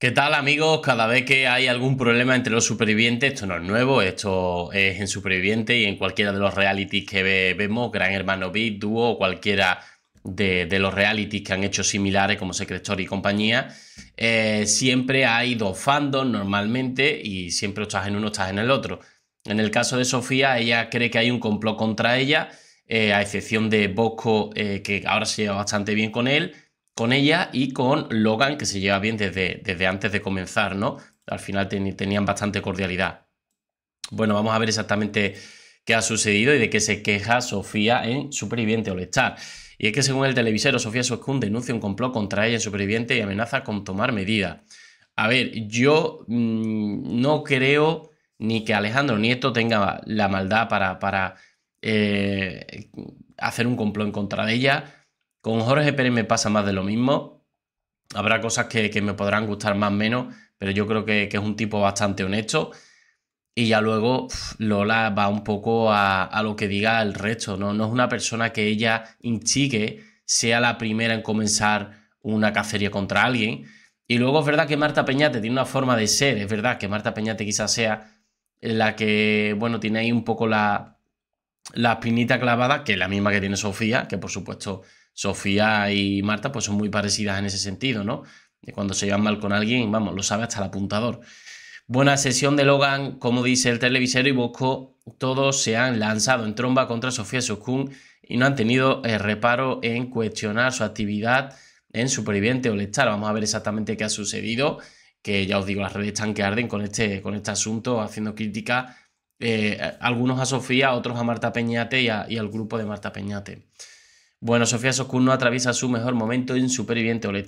¿Qué tal amigos? Cada vez que hay algún problema entre los supervivientes, esto no es nuevo, esto es en Superviviente y en cualquiera de los realities que vemos, Gran Hermano Big, Dúo o cualquiera de, los realities que han hecho similares como Secret Story y compañía, eh, siempre hay dos fandoms normalmente y siempre estás en uno, estás en el otro. En el caso de Sofía, ella cree que hay un complot contra ella, eh, a excepción de Bosco, eh, que ahora se lleva bastante bien con él, con ella y con Logan, que se lleva bien desde, desde antes de comenzar, ¿no? Al final tenían bastante cordialidad. Bueno, vamos a ver exactamente qué ha sucedido y de qué se queja Sofía en Superviviente All Star. Y es que según el televisor Sofía Soskun denuncia un complot contra ella en Superviviente y amenaza con tomar medidas. A ver, yo mm, no creo ni que Alejandro Nieto tenga la maldad para, para eh, hacer un complot en contra de ella con Jorge Pérez me pasa más de lo mismo. Habrá cosas que, me podrán gustar más o menos, pero yo creo que, es un tipo bastante honesto. Y ya luego Lola va un poco a, lo que diga el resto, ¿no? es una persona que ella inchique, sea la primera en comenzar una cacería contra alguien. Y luego es verdad que Marta Peñate tiene una forma de ser, es verdad que Marta Peñate quizás sea la que, bueno, tiene ahí un poco la, la espinita clavada, que es la misma que tiene Sofía, que por supuesto Sofía y Marta pues son muy parecidas en ese sentido, ¿no? Cuando se llevan mal con alguien, vamos, lo sabe hasta el apuntador. Buena sesión de Logan, como dice el televisor y Bosco, todos se han lanzado en tromba contra Sofía Sokun y no han tenido eh, reparo en cuestionar su actividad en Superviviente o Lestar. Vamos a ver exactamente qué ha sucedido, que ya os digo, las redes están que arden con este, con este asunto, haciendo crítica eh, algunos a Sofía, otros a Marta Peñate y al grupo de Marta Peñate. Bueno, Sofía Soskur no atraviesa su mejor momento en Superviviente all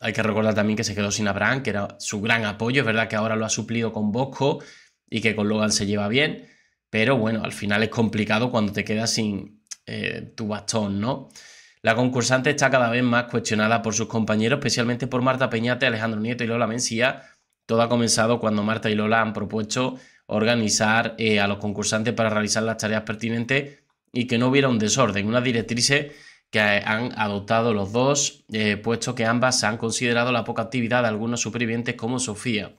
Hay que recordar también que se quedó sin Abraham, que era su gran apoyo. Es verdad que ahora lo ha suplido con Bosco y que con Logan se lleva bien. Pero bueno, al final es complicado cuando te quedas sin eh, tu bastón, ¿no? La concursante está cada vez más cuestionada por sus compañeros, especialmente por Marta Peñate, Alejandro Nieto y Lola Mencía. Todo ha comenzado cuando Marta y Lola han propuesto organizar eh, a los concursantes para realizar las tareas pertinentes y que no hubiera un desorden, una directrices que han adoptado los dos, eh, puesto que ambas han considerado la poca actividad de algunos supervivientes como Sofía.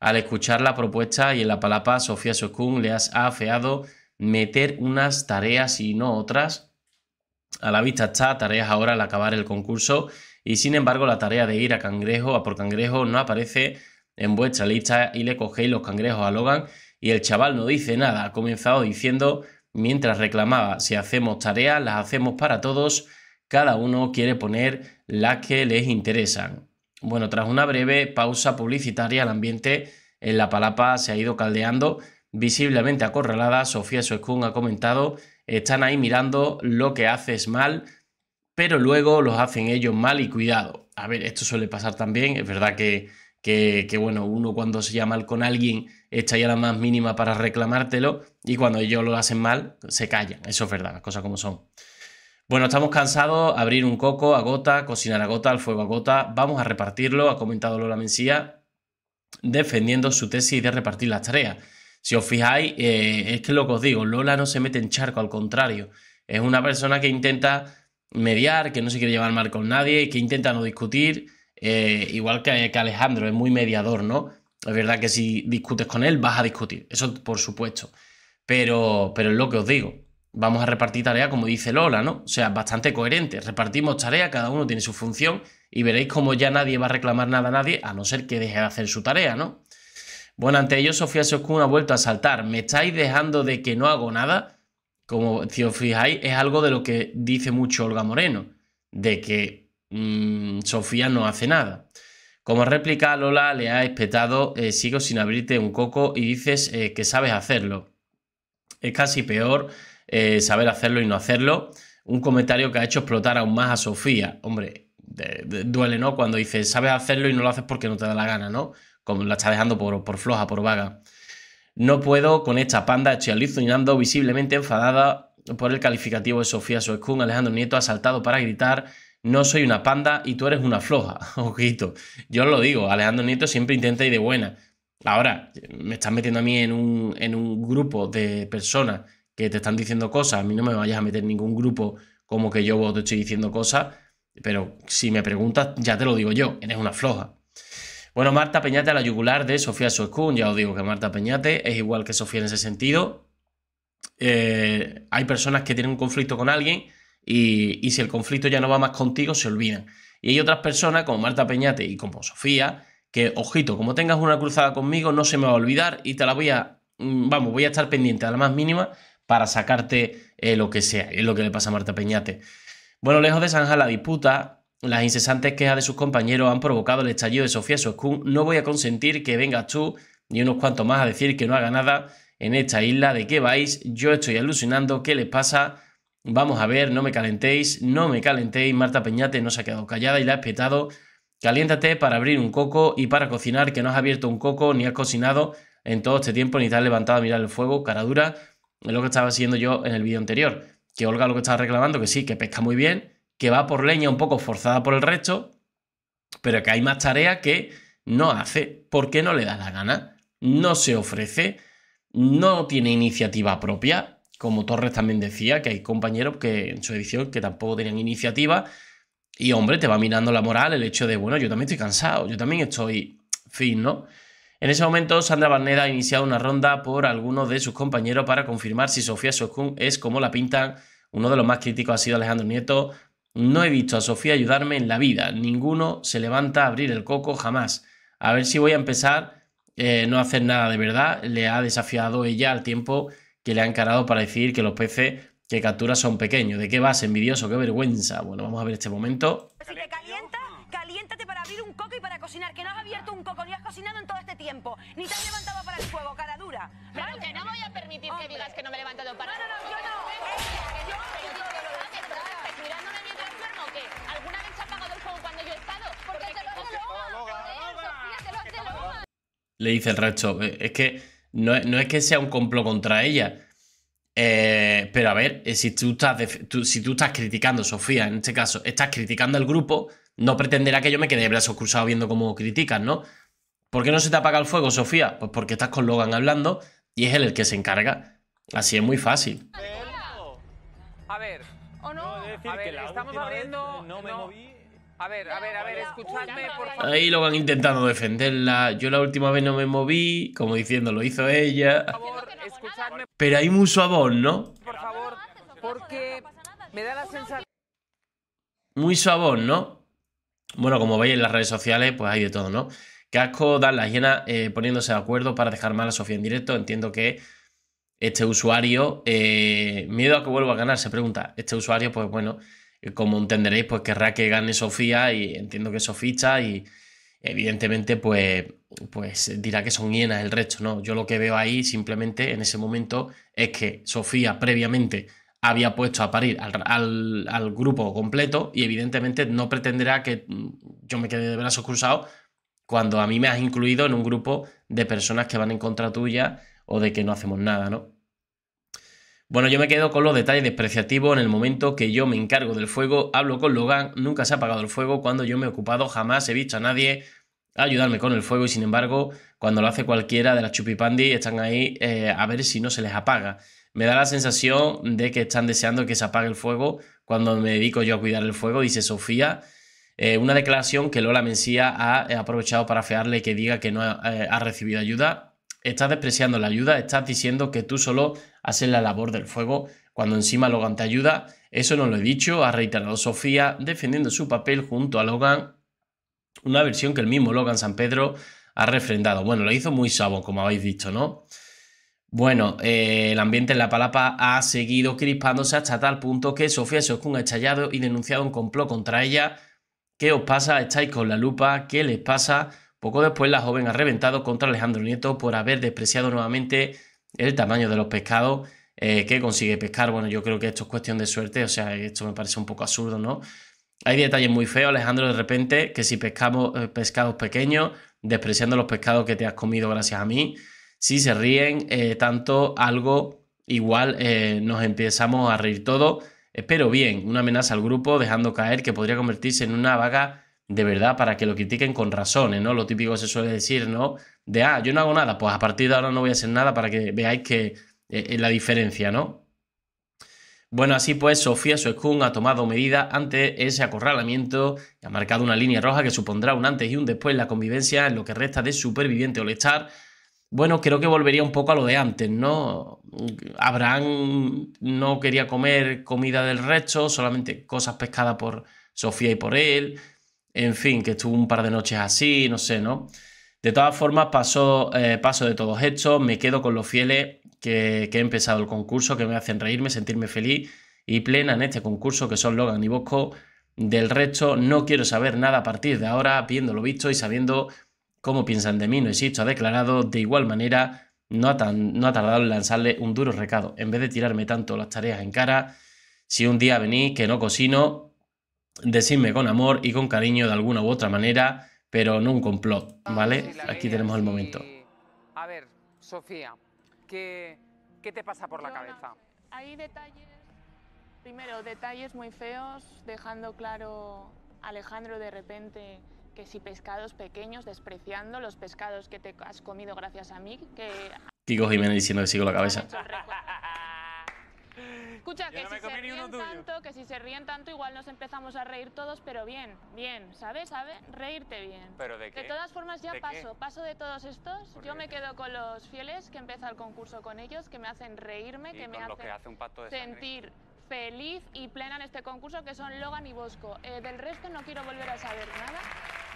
Al escuchar la propuesta y en la palapa, Sofía Sokun le ha afeado meter unas tareas y no otras. A la vista está, tareas ahora al acabar el concurso y sin embargo la tarea de ir a cangrejo, a por cangrejo, no aparece en vuestra lista y le cogéis los cangrejos a Logan y el chaval no dice nada. Ha comenzado diciendo mientras reclamaba si hacemos tareas, las hacemos para todos, cada uno quiere poner las que les interesan. Bueno, tras una breve pausa publicitaria, el ambiente en la palapa se ha ido caldeando, visiblemente acorralada, Sofía Soeskun ha comentado, están ahí mirando lo que haces mal, pero luego los hacen ellos mal y cuidado. A ver, esto suele pasar también, es verdad que que, bueno, uno cuando se llama con alguien está ya la más mínima para reclamártelo y cuando ellos lo hacen mal se callan, eso es verdad, las cosas como son. Bueno, estamos cansados, abrir un coco a gota, cocinar a gota, al fuego a gota, vamos a repartirlo, ha comentado Lola Mencía, defendiendo su tesis de repartir las tareas. Si os fijáis, eh, es que lo que os digo, Lola no se mete en charco, al contrario, es una persona que intenta mediar, que no se quiere llevar mal con nadie, que intenta no discutir, eh, igual que, Alejandro, es muy mediador, ¿no? Es verdad que si discutes con él, vas a discutir, eso por supuesto. Pero, pero es lo que os digo, vamos a repartir tarea como dice Lola, ¿no? O sea, bastante coherente. Repartimos tarea, cada uno tiene su función y veréis cómo ya nadie va a reclamar nada a nadie, a no ser que deje de hacer su tarea, ¿no? Bueno, ante ello, Sofía Soskun ha vuelto a saltar. ¿Me estáis dejando de que no hago nada? Como si os fijáis, es algo de lo que dice mucho Olga Moreno, de que Mm, Sofía no hace nada. Como réplica, Lola le ha espetado, eh, sigo sin abrirte un coco y dices eh, que sabes hacerlo. Es casi peor eh, saber hacerlo y no hacerlo. Un comentario que ha hecho explotar aún más a Sofía. Hombre, duele, ¿no? Cuando dices sabes hacerlo y no lo haces porque no te da la gana, ¿no? Como la está dejando por, floja, por vaga. No puedo con esta panda, estoy alucinando, visiblemente enfadada por el calificativo de Sofía Suescún Alejandro Nieto ha saltado para gritar no soy una panda y tú eres una floja. Ojito, yo os lo digo, Alejandro Nieto siempre intenta ir de buena. Ahora, me estás metiendo a mí en un, en un grupo de personas que te están diciendo cosas, a mí no me vayas a meter en ningún grupo como que yo te estoy diciendo cosas, pero si me preguntas, ya te lo digo yo, eres una floja. Bueno, Marta Peñate a la yugular de Sofía Soeskun, ya os digo que Marta Peñate es igual que Sofía en ese sentido. Eh, hay personas que tienen un conflicto con alguien y, si el conflicto ya no va más contigo, se olvidan. Y hay otras personas, como Marta Peñate y como Sofía, que, ojito, como tengas una cruzada conmigo, no se me va a olvidar y te la voy a, mm, vamos, voy a estar pendiente a la más mínima para sacarte eh, lo que sea. Es lo que le pasa a Marta Peñate. Bueno, lejos de Sanja la disputa, las incesantes quejas de sus compañeros han provocado el estallido de Sofía Soscún. No voy a consentir que vengas tú y unos cuantos más a decir que no haga nada en esta isla. ¿De qué vais? Yo estoy alucinando. ¿Qué les pasa? Vamos a ver, no me calentéis, no me calentéis. Marta Peñate no se ha quedado callada y la ha espetado. Caliéntate para abrir un coco y para cocinar, que no has abierto un coco ni has cocinado en todo este tiempo, ni te has levantado a mirar el fuego, cara dura. Es lo que estaba haciendo yo en el vídeo anterior. Que Olga lo que estaba reclamando, que sí, que pesca muy bien, que va por leña un poco forzada por el resto, pero que hay más tareas que no hace porque no le da la gana, no se ofrece, no tiene iniciativa propia, como Torres también decía, que hay compañeros que en su edición que tampoco tenían iniciativa. Y hombre, te va mirando la moral el hecho de, bueno, yo también estoy cansado, yo también estoy fin, ¿no? En ese momento, Sandra Barneda ha iniciado una ronda por algunos de sus compañeros para confirmar si Sofía Soskun es como la pintan. Uno de los más críticos ha sido Alejandro Nieto. No he visto a Sofía ayudarme en la vida. Ninguno se levanta a abrir el coco jamás. A ver si voy a empezar eh, no hacer nada de verdad. Le ha desafiado ella al tiempo que le han carado para decir que los peces que captura son pequeños. ¿De qué vas, envidioso? ¡Qué vergüenza! Bueno, vamos a ver este momento. Si te calienta, caliéntate para abrir un coco y para cocinar, que no has abierto un coco ni has cocinado en todo este tiempo, ni te has levantado para el fuego, cara dura. Pero que no voy a permitir que digas que no me he levantado para el fuego. No, no, no, yo no. Le dice el resto, eh, es que no, es que sea un complot contra ella. Eh, pero a ver, eh, si tú, estás si tú estás criticando, Sofía, en este caso, estás criticando al grupo, no pretenderá que yo me quede de brazos cruzados viendo cómo criticas, ¿no? ¿Por qué no se te apaga el fuego, Sofía? Pues porque estás con Logan hablando y es él el que se encarga. Así es muy fácil. A ver, o no, a ver, estamos No me a ver, a ver, a ver, escuchadme, por favor. Ahí lo van intentando defenderla. Yo la última vez no me moví, como diciendo, lo hizo ella. Pero hay muy suavón, ¿no? Por favor, porque me da la sensación... Muy suavón, ¿no? Bueno, como veis en las redes sociales, pues hay de todo, ¿no? Qué asco dan la llena eh, poniéndose de acuerdo para dejar mal a Sofía en directo. Entiendo que este usuario, eh, miedo a que vuelva a ganar, se pregunta. Este usuario, pues bueno, como entenderéis, pues querrá que gane Sofía y entiendo que eso ficha y evidentemente pues, pues dirá que son hienas el resto, ¿no? Yo lo que veo ahí simplemente en ese momento es que Sofía previamente había puesto a parir al, al grupo completo y evidentemente no pretenderá que mm, yo me quede de brazos cruzados cuando a mí me has incluido en un grupo de personas que van en contra tuya o de que no hacemos nada, ¿no? Bueno, yo me quedo con los detalles despreciativos en el momento que yo me encargo del fuego, hablo con Logan, nunca se ha apagado el fuego, cuando yo me he ocupado jamás he visto a nadie ayudarme con el fuego y sin embargo cuando lo hace cualquiera de las chupipandi están ahí eh, a ver si no se les apaga. Me da la sensación de que están deseando que se apague el fuego cuando me dedico yo a cuidar el fuego, dice Sofía. Eh, una declaración que Lola Mencía ha eh, aprovechado para fearle que diga que no ha recibido ayuda. Estás despreciando la ayuda, estás diciendo que tú solo ...hacer la labor del fuego cuando encima Logan te ayuda. Eso no lo he dicho, ha reiterado Sofía defendiendo su papel junto a Logan, una versión que el mismo Logan San Pedro ha refrendado. Bueno, lo hizo muy sabo, como habéis visto ¿no? Bueno, eh, el ambiente en La Palapa ha seguido crispándose hasta tal punto que Sofía se ha estallado y denunciado un complot contra ella. ¿Qué os pasa? ¿Estáis con la lupa? ¿Qué les pasa? Poco después la joven ha reventado contra Alejandro Nieto por haber despreciado nuevamente el tamaño de los pescados eh, que consigue pescar. Bueno, yo creo que esto es cuestión de suerte, o sea, esto me parece un poco absurdo, ¿no? Hay detalles muy feos, Alejandro, de repente, que si pescamos eh, pescados pequeños, despreciando los pescados que te has comido gracias a mí, si se ríen eh, tanto, algo igual nos empezamos a reír todo, pero bien, una amenaza al grupo dejando caer que podría convertirse en una vaga de verdad para que lo critiquen con razones, ¿no? Lo típico se suele decir, ¿no? De, ah, yo no hago nada, pues a partir de ahora no voy a hacer nada para que veáis que eh, es la diferencia, ¿no? Bueno, así pues, Sofía Suescún ha tomado medida ante ese acorralamiento y ha marcado una línea roja que supondrá un antes y un después en la convivencia en lo que resta de superviviente o lechar. Bueno, creo que volvería un poco a lo de antes, ¿no? Abraham no quería comer comida del resto, solamente cosas pescadas por Sofía y por él. En fin, que estuvo un par de noches así, no sé, ¿no? De todas formas, paso, eh, paso de todos estos, me quedo con los fieles que, que, he empezado el concurso, que me hacen reírme, sentirme feliz y plena en este concurso, que son Logan y Bosco. Del resto, no quiero saber nada a partir de ahora, lo visto y sabiendo cómo piensan de mí. No insisto, ha declarado de igual manera, no tan, no ha tardado en lanzarle un duro recado. En vez de tirarme tanto las tareas en cara, si un día venís que no cocino, Decidme con amor y con cariño de alguna u otra manera, pero no un complot, ah, ¿vale? Aquí tenemos el momento. A ver, Sofía, ¿qué, qué te pasa por la cabeza? Hay detalles, primero, detalles muy feos, dejando claro Alejandro de repente que si pescados pequeños, despreciando los pescados que te has comido gracias a mí, que... Kiko Jiménez diciendo que sigo la cabeza. Escucha, que, si se ríen tanto, que si se ríen tanto, igual nos empezamos a reír todos, pero bien, bien, ¿sabes? ¿Sabes? Reírte bien. ¿Pero de qué? De todas formas, ya paso, paso de todos estos. Yo me quedo con los fieles, que empieza el concurso con ellos, que me hacen reírme, que me hacen sentir feliz y plena en este concurso, que son Logan y Bosco. Eh, del resto no quiero volver a saber nada,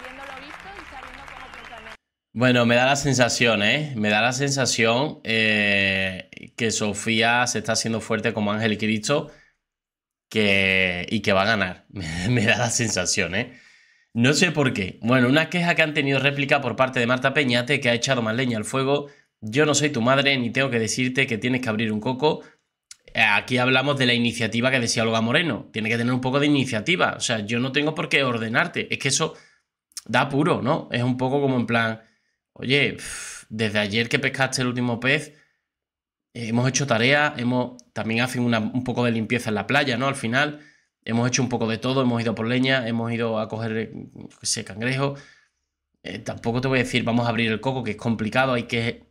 viéndolo visto y sabiendo cómo piensan bueno, me da la sensación, ¿eh? Me da la sensación eh, que Sofía se está haciendo fuerte como Ángel Cristo que, y que va a ganar. Me, da la sensación, ¿eh? No sé por qué. Bueno, una queja que han tenido réplica por parte de Marta Peñate, que ha echado más leña al fuego. Yo no soy tu madre ni tengo que decirte que tienes que abrir un coco. Aquí hablamos de la iniciativa que decía Olga Moreno. Tiene que tener un poco de iniciativa. O sea, yo no tengo por qué ordenarte. Es que eso da puro, ¿no? Es un poco como en plan Oye, desde ayer que pescaste el último pez, eh, hemos hecho tarea, hemos también hacen un poco de limpieza en la playa, ¿no? Al final, hemos hecho un poco de todo, hemos ido por leña, hemos ido a coger, eh, qué sé, cangrejo. Eh, tampoco te voy a decir, vamos a abrir el coco, que es complicado, hay que,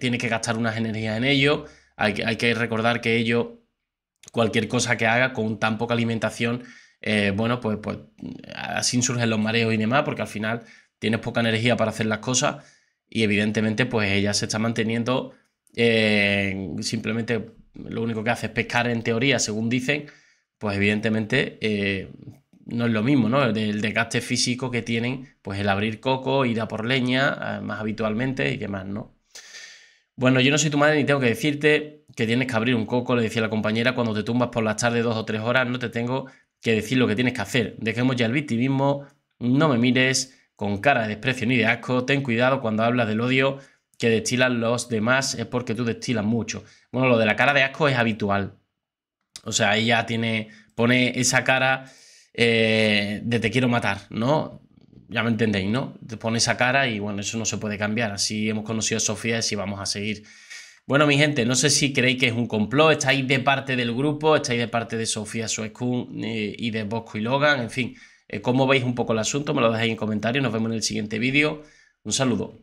tienes que gastar unas energías en ello. Hay, que recordar que ello, cualquier cosa que haga con tan poca alimentación, bueno, pues, pues así surgen los mareos y demás, porque al final tienes poca energía para hacer las cosas y evidentemente pues ella se está manteniendo eh, simplemente lo único que hace es pescar en teoría, según dicen, pues evidentemente eh, no es lo mismo, ¿no? El, desgaste físico que tienen, pues el abrir coco, ir a por leña, ah, más habitualmente y más, ¿no? Bueno, yo no soy tu madre ni tengo que decirte que tienes que abrir un coco, le decía la compañera, cuando te tumbas por las tardes dos o tres horas, no te tengo que decir lo que tienes que hacer. Dejemos ya el victimismo, no me mires, con cara de desprecio ni de asco, ten cuidado cuando hablas del odio que destilan los demás, es porque tú destilas mucho. Bueno, lo de la cara de asco es habitual. O sea, ella tiene, pone esa cara eh, de te quiero matar, ¿no? Ya me entendéis, ¿no? Te pone esa cara y bueno, eso no se puede cambiar. Así hemos conocido a Sofía y así vamos a seguir. Bueno, mi gente, no sé si creéis que es un complot, estáis de parte del grupo, estáis de parte de Sofía Suezkun eh, y de Bosco y Logan, en fin. Eh, ¿Cómo veis un poco el asunto? Me lo dejáis en comentarios. Nos vemos en el siguiente vídeo. Un saludo.